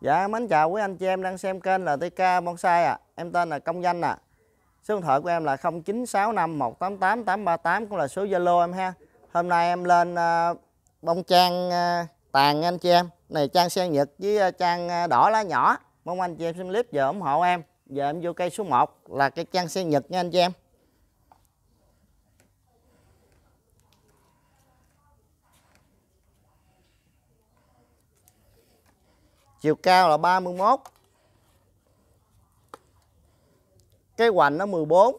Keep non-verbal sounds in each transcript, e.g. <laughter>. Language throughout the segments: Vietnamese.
Dạ mến chào quý anh chị em đang xem kênh là LTK Bonsai ạ. À. Em tên là Công Danh ạ. À. Số điện thoại của em là 0965188838 cũng là số Zalo em ha. Hôm nay em lên uh, bông trang uh, tàn anh chị em. Này trang sen nhật với uh, trang đỏ lá nhỏ. Mong anh chị em xem clip giờ ủng hộ em. Giờ em vô cây số 1 là cây trang sen nhật nha anh chị em. chiều cao là 31 cái hoành nó 14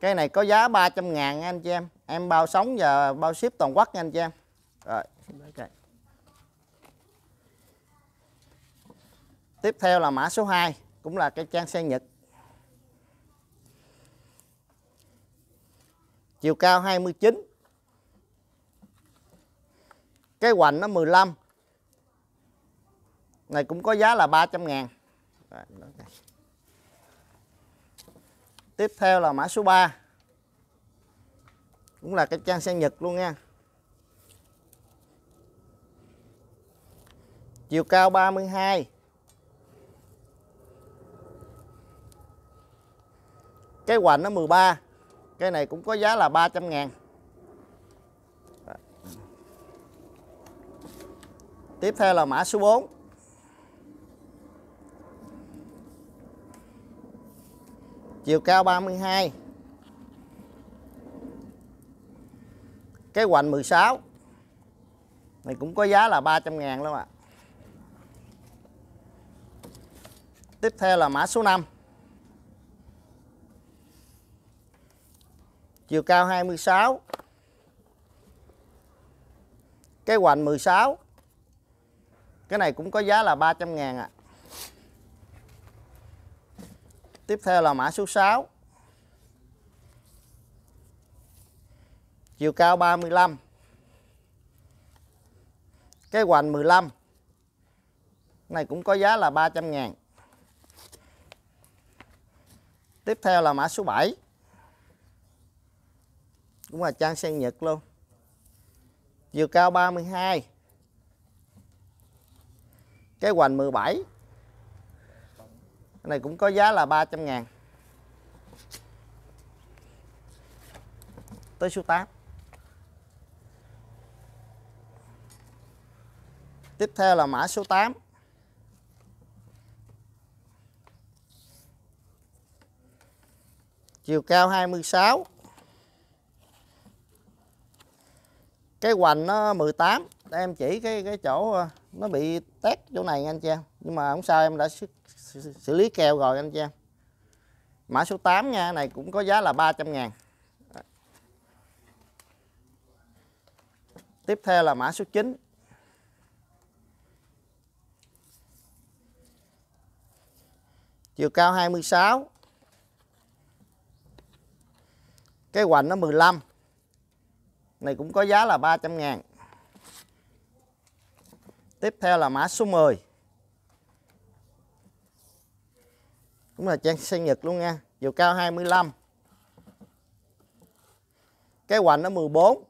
cái này có giá 300 ngàn anh chị em em bao sống và bao ship toàn quốc nha anh chị em rồi tiếp theo là mã số 2 cũng là cây trang sen nhật chiều cao 29 cái hoành nó 15 này cũng có giá là 300 ngàn tiếp theo là mã số 3 cũng là cái trang sen nhật luôn nha chiều cao 32 cái hoành nó 13 cái này cũng có giá là 300 ngàn tiếp theo là mã số 4 chiều cao 32 cái hoành 16 này cũng có giá là 300 ngàn luôn ạ tiếp theo là mã số 5 chiều cao 26 cái hoành 16 cái này cũng có giá là 300 ngàn ạ à. Tiếp theo là mã số 6. Chiều cao 35. Cái hoành 15. Này cũng có giá là 300 ngàn. Tiếp theo là mã số 7. Cũng là trang sen nhật luôn. Chiều cao 32. Cái hoành 17 cái này cũng có giá là 300 ngàn tới số 8 tiếp theo là mã số 8 chiều cao 26 cái hoành nó 18 để em chỉ cái cái chỗ ờ, nó bị tét chỗ này nha anh chị em nhưng mà không sao em đã xử lý keo rồi anh chị em mã số 8 nha này cũng có giá là 300 ngàn tiếp theo là mã số 9 chiều cao 26 cái hoành nó 15 này cũng có giá là 300 ngàn tiếp theo là mã số 10 cũng là trang xe Nhật luôn nha. Chiều cao 25. Cái hoành nó 14.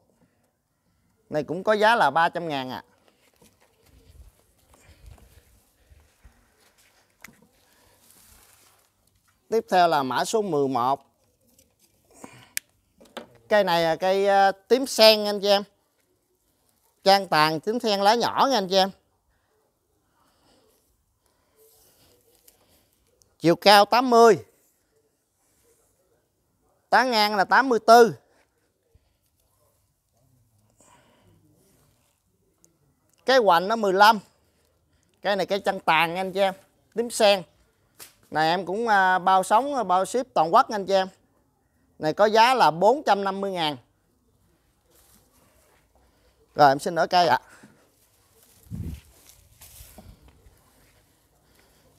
Này cũng có giá là 300 ngàn à. Tiếp theo là mã số 11. Cây này là cây ờ, tím sen anh chị em. Trang tàn tím sen lá nhỏ nha anh chị em. chiều cao 80 tán ngang là 84 cái hoành nó 15 cái này cái chân tàn anh chị em tím sen này em cũng à, bao sóng bao ship toàn quốc anh chị em này có giá là 450 ngàn rồi em xin ở cây ạ à.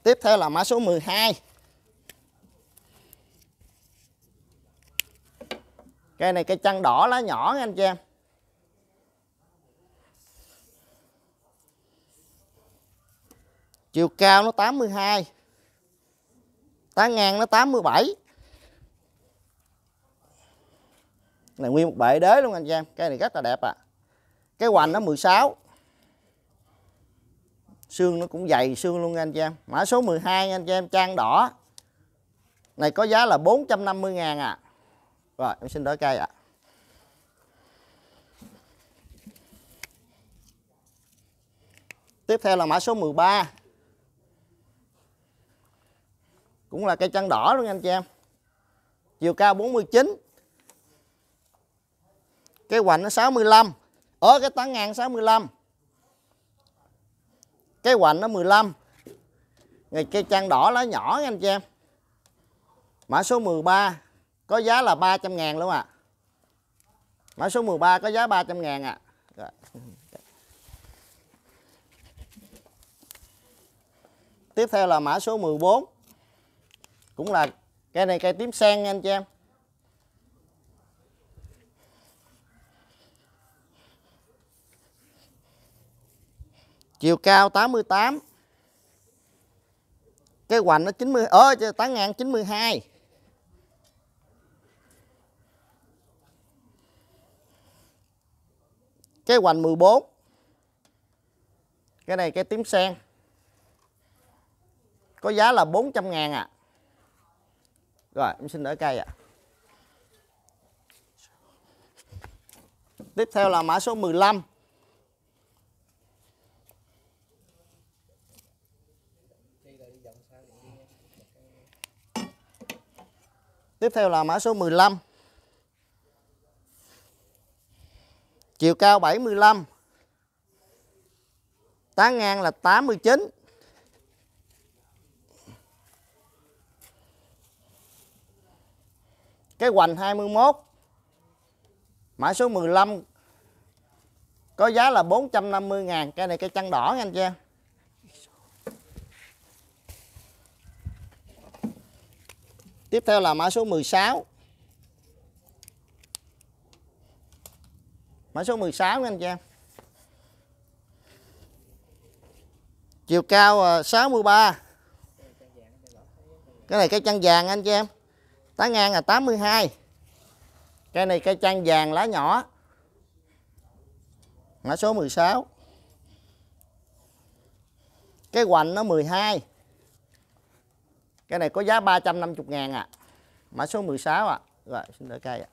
Tiếp theo là mã số 12. Cây này cây chăn đỏ lá nhỏ nha anh chị em. Chiều cao nó 82. Tán ngang nó 87. Này nguyên một bệ đế luôn anh chị em. Cây này rất là đẹp ạ. À. Cái hoành nó 16 xương nó cũng dày xương luôn nha anh chị em mã số 12 nha anh chị em trang đỏ này có giá là 450 ngàn à rồi em xin đổi cây ạ à. tiếp theo là mã số 13 cũng là cây chăn đỏ luôn anh chị em chiều cao 49 cái hoành nó 65 ở cái tán ngang 65 cái hoành nó 15 Ngày cây trang đỏ lá nhỏ nha anh chị em Mã số 13 Có giá là 300 ngàn luôn ạ à. Mã số 13 có giá 300 ngàn ạ à. Tiếp theo là mã số 14 Cũng là cây này cây tím sen nha anh chị em chiều cao 88 cái hoành nó 90 ơ ờ, 8 ngàn 92 cái hoành 14 cái này cái tím sen có giá là 400 ngàn à rồi em xin đỡ cây ạ à. tiếp theo là mã số 15 Tiếp theo là mã số 15. Chiều cao 75. Tá ngang là 89. Cái hoành 21. Mã số 15 có giá là 450 ngàn Cái này cái chăn đỏ nha anh chị em Tiếp theo là mã số 16. Mã số 16 nha anh chị em. Chiều cao 63. Ờ, Cái này cây chăn vàng anh chị em. Tá ngang là 82. Cây này cây chăn vàng lá nhỏ. Mã số 16. Cái hoành nó 12. Cái này có giá 350 ngàn à Mã số 16 à Rồi xin đỡ cây ạ à.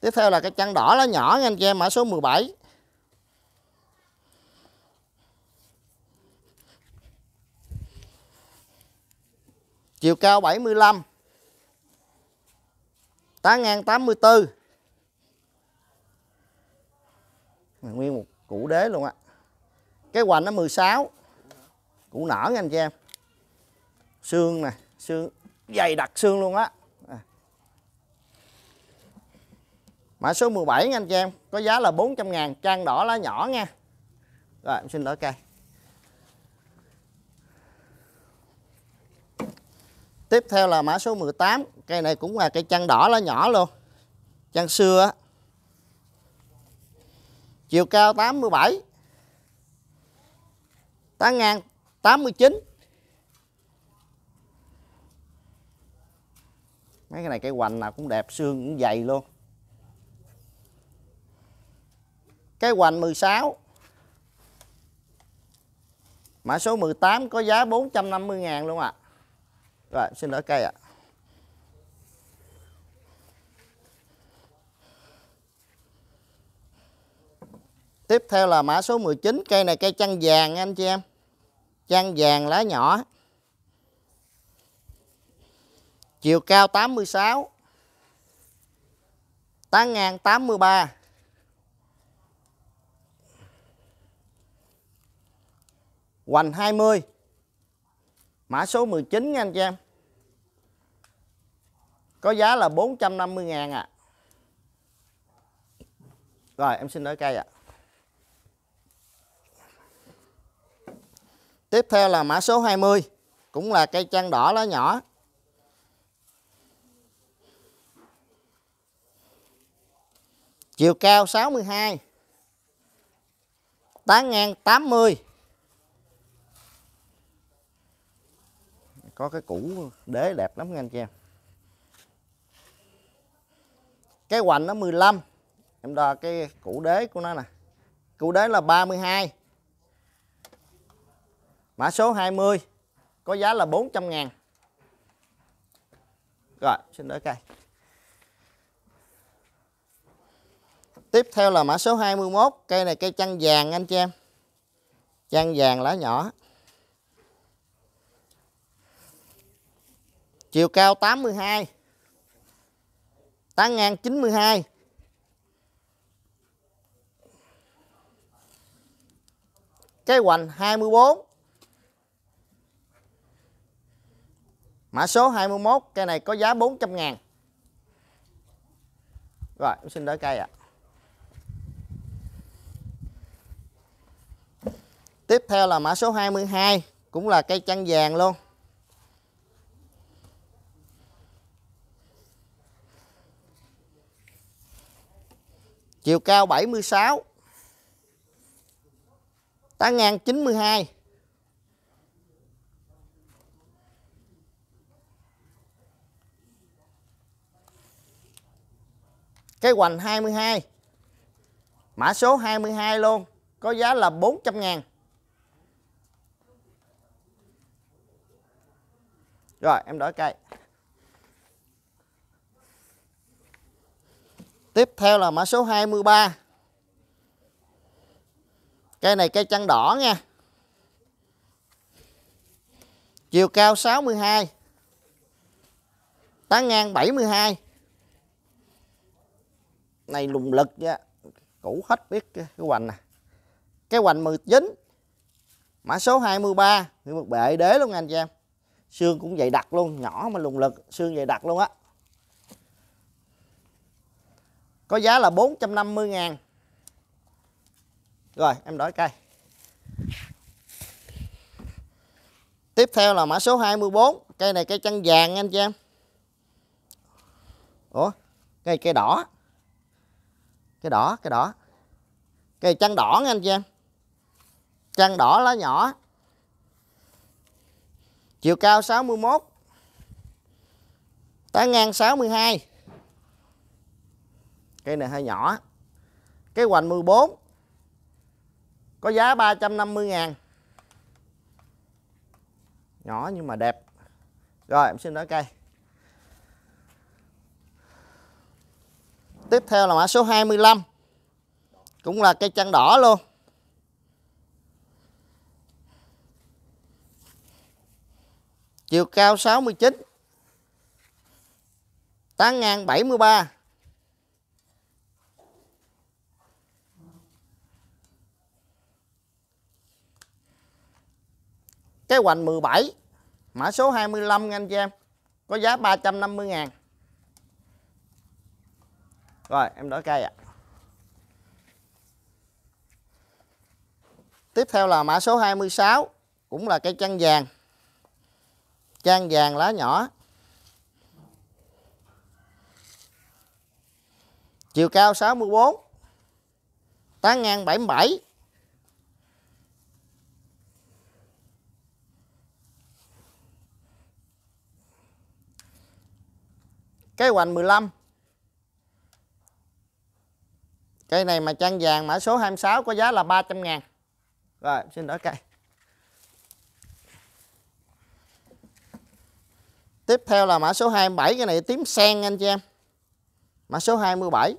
Tiếp theo là cái chăn đỏ lá nhỏ nha anh chị em mã số 17 Chiều cao 75 Tá ngang 84 Nguyên một củ đế luôn á à cái hoành nó 16 củ nở nha anh chị em xương nè xương dày đặc xương luôn á à. mã số 17 nha anh chị em có giá là 400 ngàn trang đỏ lá nhỏ nha rồi em xin lỗi cây tiếp theo là mã số 18 cây này cũng là cây chăn đỏ lá nhỏ luôn chăn xưa chiều cao 87 tám ngàn tám mươi chín mấy cái này cây hoành nào cũng đẹp xương cũng dày luôn cái hoành 16 mã số 18 có giá 450 ngàn luôn ạ à. rồi xin lỗi cây ạ à. Tiếp theo là mã số 19, cây này cây chăn vàng anh chị em. Chăn vàng lá nhỏ. Chiều cao 86. Tán ngang 83. Hoành 20. Mã số 19 nha anh chị em. Có giá là 450 ngàn ạ. À. Rồi em xin lỗi cây ạ. À. Tiếp theo là mã số 20, cũng là cây chăn đỏ lá nhỏ. Chiều cao 62. Tán ngang 80. Có cái củ đế đẹp lắm nha anh chị em. Cái hoành nó 15. Em đo cái củ đế của nó nè. Củ đế là 32. Mã số 20 có giá là 400 ngàn. Rồi, xin đỡ cây. Tiếp theo là mã số 21, cây này cây chăn vàng anh chị em. Chăn vàng lá nhỏ. Chiều cao 82. Tán ngang 92. Cái hoành 24 Mã số 21, cây này có giá 400 ngàn Rồi, em xin đỡ cây ạ à. Tiếp theo là mã số 22, cũng là cây chăn vàng luôn Chiều cao 76 Tá ngang 92 Cái hoành 22 Mã số 22 luôn Có giá là 400 ngàn Rồi em đổi cây Tiếp theo là mã số 23 Cây này cây chăn đỏ nha Chiều cao 62 Tán ngang 72 này lùng lực nha cũ hết biết cái, cái hoành nè à. cái hoành 19 mã số 23 mươi một bệ đế luôn anh chị em xương cũng dày đặc luôn nhỏ mà lùng lực xương dày đặc luôn á có giá là 450 ngàn rồi em đổi cây tiếp theo là mã số 24 cây này cây chân vàng anh chị em Ủa cây cây đỏ cái đỏ cái đỏ cây trăng đỏ nha anh chị em trăng đỏ lá nhỏ chiều cao 61 tán ngang 62 cây này hơi nhỏ cái hoành 14 có giá 350 ngàn nhỏ nhưng mà đẹp rồi em xin nói cây tiếp theo là mã số 25 cũng là cây chăn đỏ luôn chiều cao 69 tán ngang 73 cái hoành 17 mã số 25 nha anh chị em có giá 350 ngàn rồi em đỡ cây ạ Tiếp theo là mã số 26 Cũng là cây trăng vàng Trăng vàng lá nhỏ Chiều cao 64 Tán ngang 77 Cái hoành 15 Cây này mà trang vàng mã số 26 có giá là 300 ngàn Rồi xin đổi cây Tiếp theo là mã số 27 Cái này tím sen anh chị em Mã số 27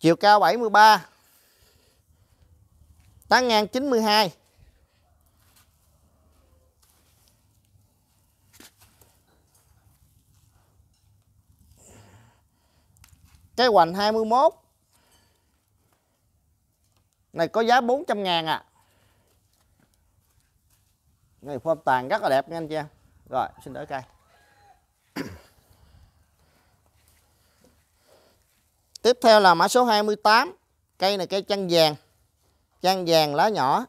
Chiều cao 73 Tán ngang 92 Cái hoành 21 Này có giá 400 ngàn à Này phong tàn rất là đẹp nha anh chị em Rồi xin đỡ cây <coughs> Tiếp theo là mã số 28 Cây này cây chăn vàng Chăn vàng lá nhỏ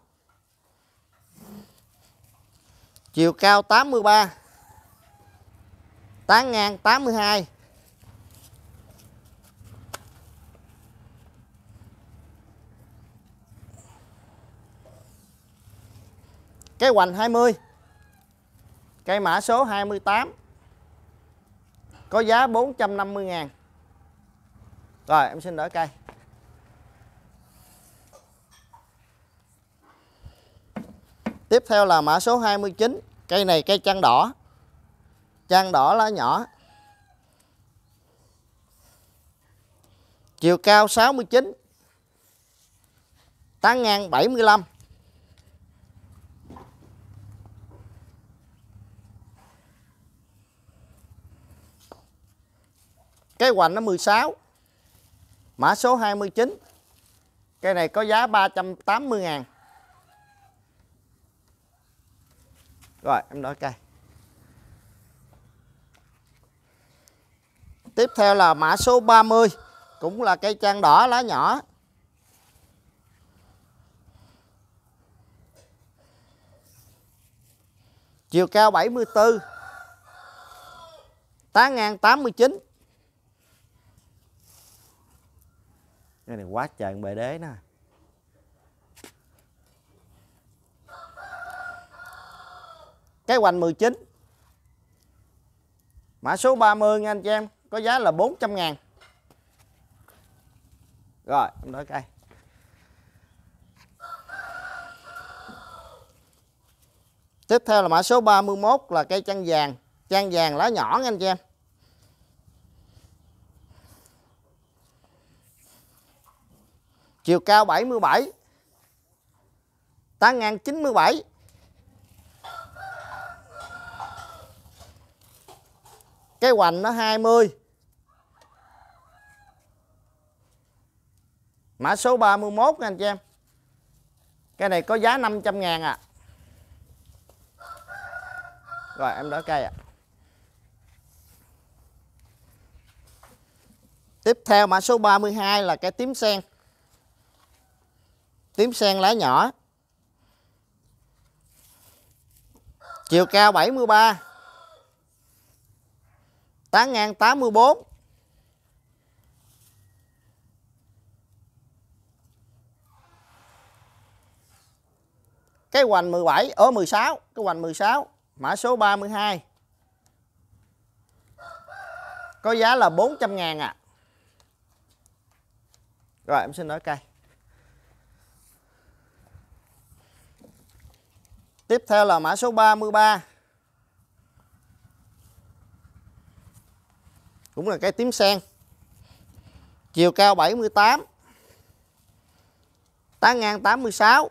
Chiều cao 83 Tán ngang 82 Cái hoành 20 Cây mã số 28 Có giá 450 ngàn Rồi em xin đổi cây Tiếp theo là mã số 29 Cây này cây chăn đỏ Chăn đỏ lá nhỏ Chiều cao 69 Tán ngang 75 Cái hoành nó 16 Mã số 29 Cây này có giá 380 ngàn Rồi em đổi cây Tiếp theo là mã số 30 Cũng là cây trang đỏ lá nhỏ Chiều cao 74 Tá ngang 89 cái này quá trời bề đế nè cái hoành 19 mã số 30 nha anh chị em có giá là 400 ngàn rồi em đổi cây tiếp theo là mã số 31 là cây chăn vàng chăn vàng lá nhỏ nha anh chị em chiều cao 77 tán ngang 97 cái hoành nó 20 mã số 31 nha anh chị em cái này có giá 500 ngàn à rồi em đỡ cây à. tiếp theo mã số 32 là cái tím sen tím sen lá nhỏ chiều cao 73 tán ngang 84 cái hoành 17 ở 16 cái hoành 16 mã số 32 có giá là 400 ngàn à rồi em xin nói cây Tiếp theo là mã số 33. Cũng là cây tím sen. Chiều cao 78. Tán ngang 86.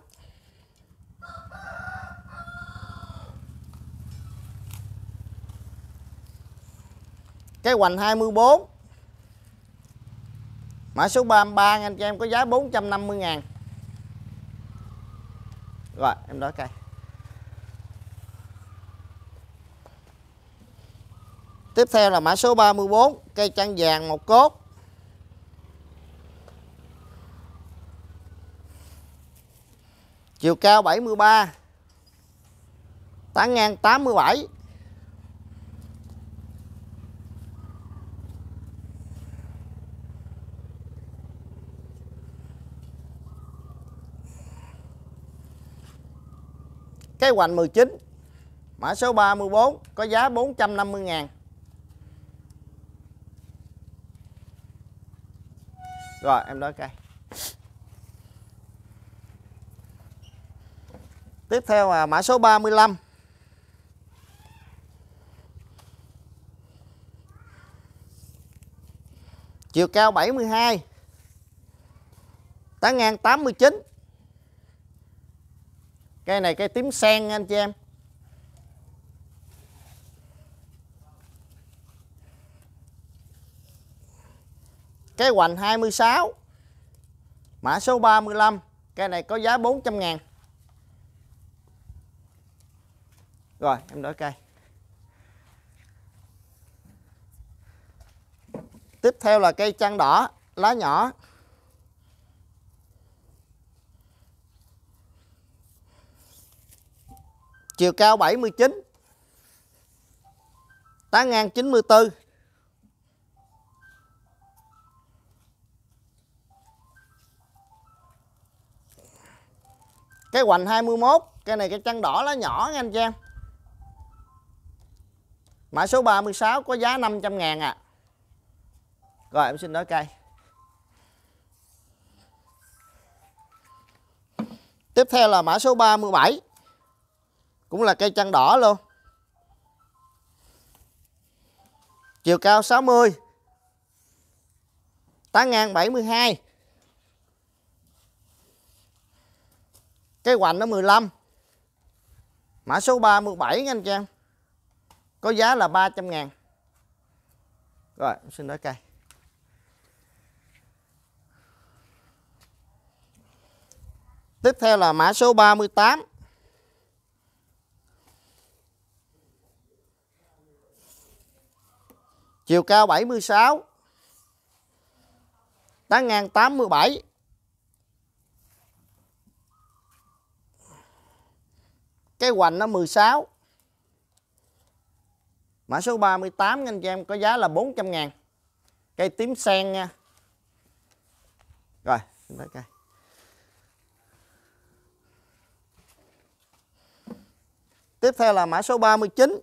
Cái hoành 24. Mã số 33 anh cho em có giá 450 ngàn Rồi em đó cây Tiếp theo là mã số 34, cây trăng vàng một cốt. Chiều cao 73. Tán ngang 87. Cái hoành 19 Mã số 34 có giá 450 ngàn rồi em nói cây tiếp theo là mã số 35 mươi chiều cao 72 tán ngang 89 cây này cây tím sen anh chị em Cái hoành 26 Mã số 35 Cái này có giá 400 ngàn Rồi em đổi cây Tiếp theo là cây chăn đỏ Lá nhỏ Chiều cao 79 Tá ngang 94 cái hoành 21 cái này cái trắng đỏ lá nhỏ nha anh chị em mã số 36 có giá 500 ngàn à rồi em xin nói cây tiếp theo là mã số 37 cũng là cây trăng đỏ luôn chiều cao 60 tá ngang 72 Cái hoành nó 15 Mã số 37 nha anh chị em Có giá là 300 ngàn Rồi xin đổi cây Tiếp theo là mã số 38 Chiều cao 76 Tán ngang 87 cái hoành nó 16 mã số 38 anh chị em có giá là 400 ngàn cây tím sen nha rồi tới cây tiếp theo là mã số 39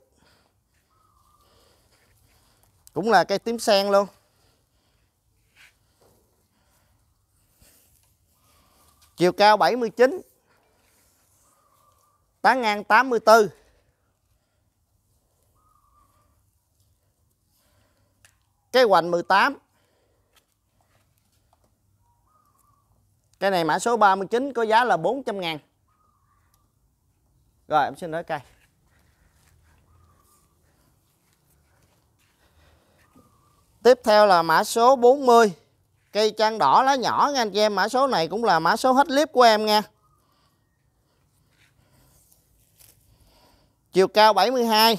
cũng là cây tím sen luôn chiều cao 79 tán ngang 84 cái hoành 18 cái này mã số 39 có giá là 400 ngàn rồi em xin nói cây Tiếp theo là mã số 40 Cây trang đỏ lá nhỏ nha anh chị em Mã số này cũng là mã số hết clip của em nha chiều cao 72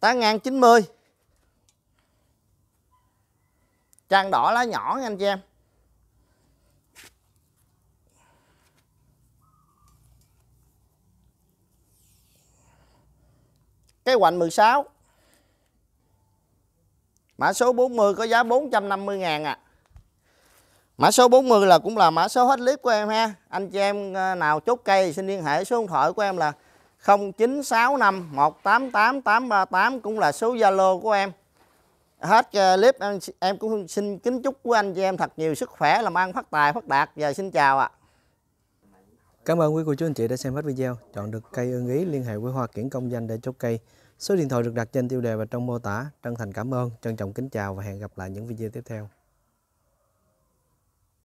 tá ngang 90 trang đỏ lá nhỏ nha anh chị em cái hoành 16 mã số 40 có giá 450 ngàn à Mã số 40 là cũng là mã số hết clip của em ha. Anh chị em ờ, nào chốt cây xin liên hệ số điện thoại của em là 0965 188838 cũng là số Zalo của em. Hết ờ, clip em, em cũng xin kính chúc của anh chị em thật nhiều sức khỏe, làm ăn phát tài phát đạt và xin chào ạ. Cảm ơn quý cô chú anh chị đã xem hết video. Chọn được cây ưng ý liên hệ với Hoa Kiển Công Danh để chốt cây. Số điện thoại được đặt trên tiêu đề và trong mô tả. Trân thành cảm ơn, trân trọng kính chào và hẹn gặp lại những video tiếp theo.